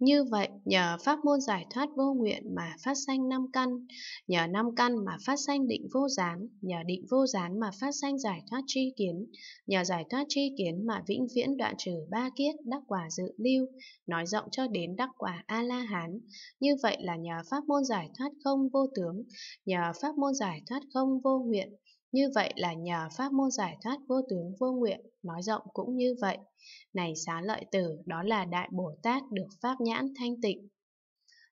Như vậy, nhờ pháp môn giải thoát vô nguyện mà phát sanh năm căn, nhờ năm căn mà phát sanh định vô gián, nhờ định vô gián mà phát sanh giải thoát tri kiến, nhờ giải thoát tri kiến mà vĩnh viễn đoạn trừ ba kiết, đắc quả dự lưu, nói rộng cho đến đắc quả A-la-hán. Như vậy là nhờ pháp môn giải thoát không vô tướng, nhờ pháp môn giải thoát không vô nguyện, như vậy là nhờ pháp môn giải thoát vô tướng vô nguyện, nói rộng cũng như vậy. Này xá lợi tử, đó là Đại Bồ Tát được pháp nhãn thanh tịnh.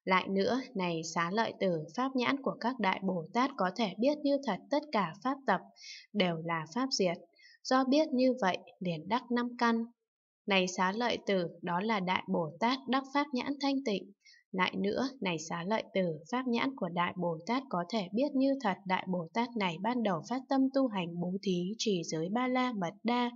Lại nữa, này xá lợi tử, pháp nhãn của các Đại Bồ Tát có thể biết như thật tất cả pháp tập, đều là pháp diệt. Do biết như vậy, liền đắc năm căn. Này xá lợi tử, đó là Đại Bồ Tát đắc pháp nhãn thanh tịnh. Lại nữa, này xá lợi tử, pháp nhãn của Đại Bồ Tát có thể biết như thật Đại Bồ Tát này ban đầu phát tâm tu hành bố thí, trì giới ba la mật đa,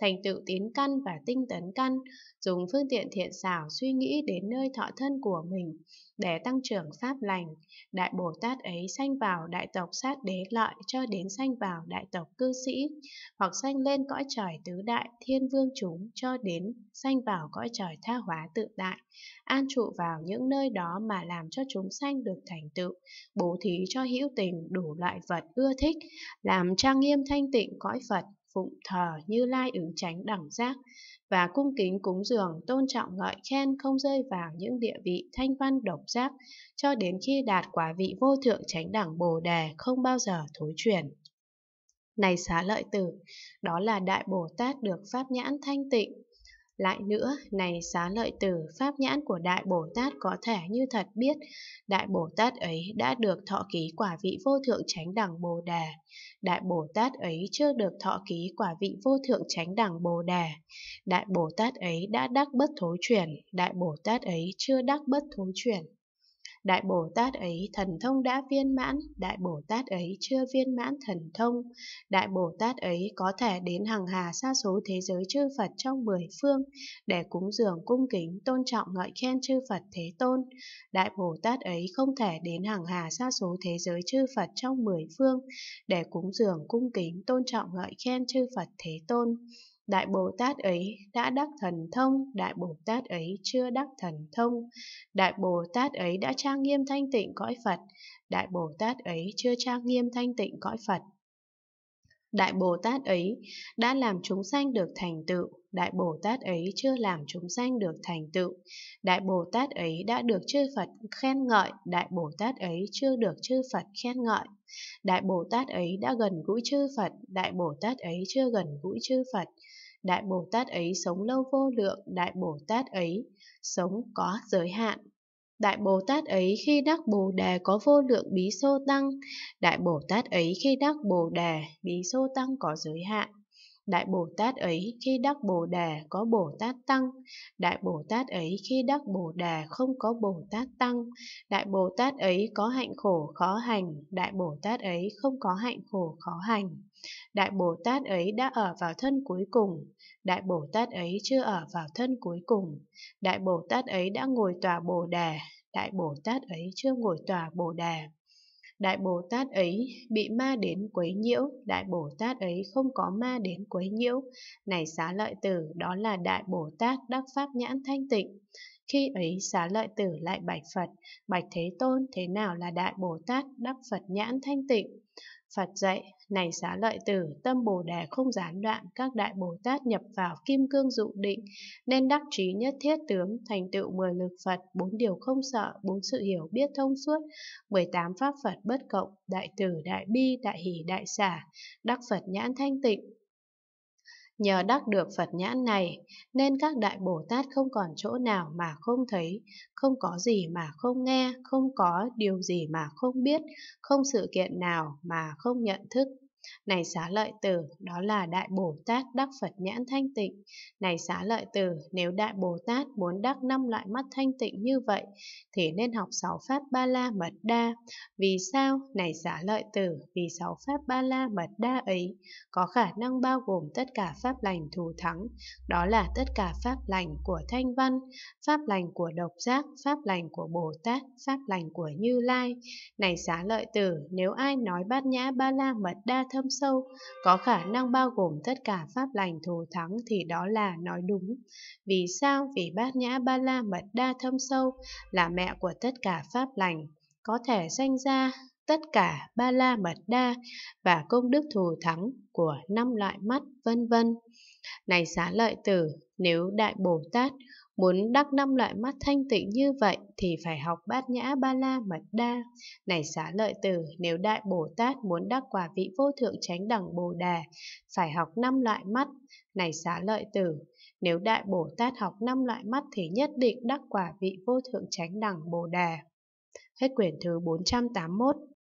thành tựu tín căn và tinh tấn căn, dùng phương tiện thiện xảo suy nghĩ đến nơi thọ thân của mình, để tăng trưởng pháp lành, Đại Bồ Tát ấy sanh vào đại tộc sát đế lợi cho đến sanh vào đại tộc cư sĩ, hoặc sanh lên cõi trời tứ đại thiên vương chúng cho đến sanh vào cõi trời tha hóa tự tại, an trụ vào những nơi đó mà làm cho chúng sanh được thành tựu, bố thí cho hữu tình đủ loại vật ưa thích, làm trang nghiêm thanh tịnh cõi Phật, phụng thờ như lai ứng tránh đẳng giác và cung kính cúng dường tôn trọng ngợi khen không rơi vào những địa vị thanh văn độc giác cho đến khi đạt quả vị vô thượng chánh đẳng bồ đề không bao giờ thối chuyển này xá lợi tử, đó là Đại Bồ Tát được Pháp nhãn thanh tịnh, lại nữa, này xá lợi tử, pháp nhãn của Đại Bồ Tát có thể như thật biết, Đại Bồ Tát ấy đã được thọ ký quả vị vô thượng chánh đẳng Bồ Đà. Đại Bồ Tát ấy chưa được thọ ký quả vị vô thượng chánh đẳng Bồ Đà. Đại Bồ Tát ấy đã đắc bất thối chuyển, Đại Bồ Tát ấy chưa đắc bất thối chuyển. Đại Bồ Tát ấy thần thông đã viên mãn, Đại Bồ Tát ấy chưa viên mãn thần thông, Đại Bồ Tát ấy có thể đến hàng hà xa số thế giới chư Phật trong mười phương để cúng dường cung kính, tôn trọng ngợi khen chư Phật Thế Tôn. Đại Bồ Tát ấy không thể đến hàng hà xa số thế giới chư Phật trong mười phương để cúng dường cung kính, tôn trọng ngợi khen chư Phật Thế Tôn. Đại Bồ Tát ấy đã đắc thần thông, Đại Bồ Tát ấy chưa đắc thần thông, Đại Bồ Tát ấy đã trang nghiêm thanh tịnh cõi Phật, Đại Bồ Tát ấy chưa trang nghiêm thanh tịnh cõi Phật. Đại Bồ Tát ấy đã làm chúng sanh được thành tựu, Đại Bồ Tát ấy chưa làm chúng sanh được thành tựu, Đại Bồ Tát ấy đã được chư Phật khen ngợi, Đại Bồ Tát ấy chưa được chư Phật khen ngợi. Đại Bồ Tát ấy đã gần gũi chư Phật, Đại Bồ Tát ấy chưa gần gũi chư Phật. Đại Bồ Tát ấy sống lâu vô lượng, Đại Bồ Tát ấy sống có giới hạn, Đại Bồ Tát ấy khi đắc Bồ Đề có vô lượng bí xô tăng, Đại Bồ Tát ấy khi đắc Bồ Đề, bí xô tăng có giới hạn. Đại Bồ Tát ấy khi đắc Bồ Đà có Bồ Tát Tăng, Đại Bồ Tát ấy khi đắc Bồ Đà không có Bồ Tát Tăng, Đại Bồ Tát ấy có hạnh khổ khó hành, Đại Bồ Tát ấy không có hạnh khổ khó hành. Đại Bồ Tát ấy đã ở vào thân cuối cùng, Đại Bồ Tát ấy chưa ở vào thân cuối cùng, Đại Bồ Tát ấy đã ngồi tòa Bồ Đà, Đại Bồ Tát ấy chưa ngồi tòa Bồ Đà. Đại Bồ Tát ấy bị ma đến quấy nhiễu, Đại Bồ Tát ấy không có ma đến quấy nhiễu. Này xá lợi tử, đó là Đại Bồ Tát đắc pháp nhãn thanh tịnh. Khi ấy xá lợi tử lại bạch Phật, bạch Thế Tôn thế nào là Đại Bồ Tát đắc Phật nhãn thanh tịnh. Phật dạy, này xá lợi tử, tâm Bồ Đề không gián đoạn, các Đại Bồ Tát nhập vào kim cương dụ định, nên đắc trí nhất thiết tướng, thành tựu mười lực Phật, bốn điều không sợ, bốn sự hiểu biết thông suốt, mười tám pháp Phật bất cộng, đại tử, đại bi, đại hỷ, đại xả, đắc Phật nhãn thanh tịnh, Nhờ đắc được Phật nhãn này nên các Đại Bồ Tát không còn chỗ nào mà không thấy, không có gì mà không nghe, không có điều gì mà không biết, không sự kiện nào mà không nhận thức. Này xá lợi tử, đó là Đại Bồ Tát đắc Phật nhãn thanh tịnh. Này xá lợi tử, nếu Đại Bồ Tát muốn đắc năm loại mắt thanh tịnh như vậy, thì nên học sáu pháp ba la mật đa. Vì sao? Này xá lợi tử, vì sáu pháp ba la mật đa ấy có khả năng bao gồm tất cả pháp lành thù thắng, đó là tất cả pháp lành của thanh văn, pháp lành của độc giác, pháp lành của Bồ Tát, pháp lành của Như Lai. Này xá lợi tử, nếu ai nói bát nhã ba la mật đa thâm sâu, có khả năng bao gồm tất cả pháp lành thù thắng thì đó là nói đúng. Vì sao? Vì bát nhã ba la mật đa thâm sâu là mẹ của tất cả pháp lành, có thể sanh ra tất cả ba la mật đa và công đức thù thắng của năm loại mắt vân vân. Này xá lợi tử, nếu Đại Bồ Tát Muốn đắc năm loại mắt thanh tịnh như vậy thì phải học bát nhã ba la mật đa. Này xá lợi tử, nếu Đại Bồ Tát muốn đắc quả vị vô thượng chánh đẳng Bồ Đà, phải học năm loại mắt. Này xá lợi tử, nếu Đại Bồ Tát học năm loại mắt thì nhất định đắc quả vị vô thượng chánh đẳng Bồ Đà. Hết quyển thứ 481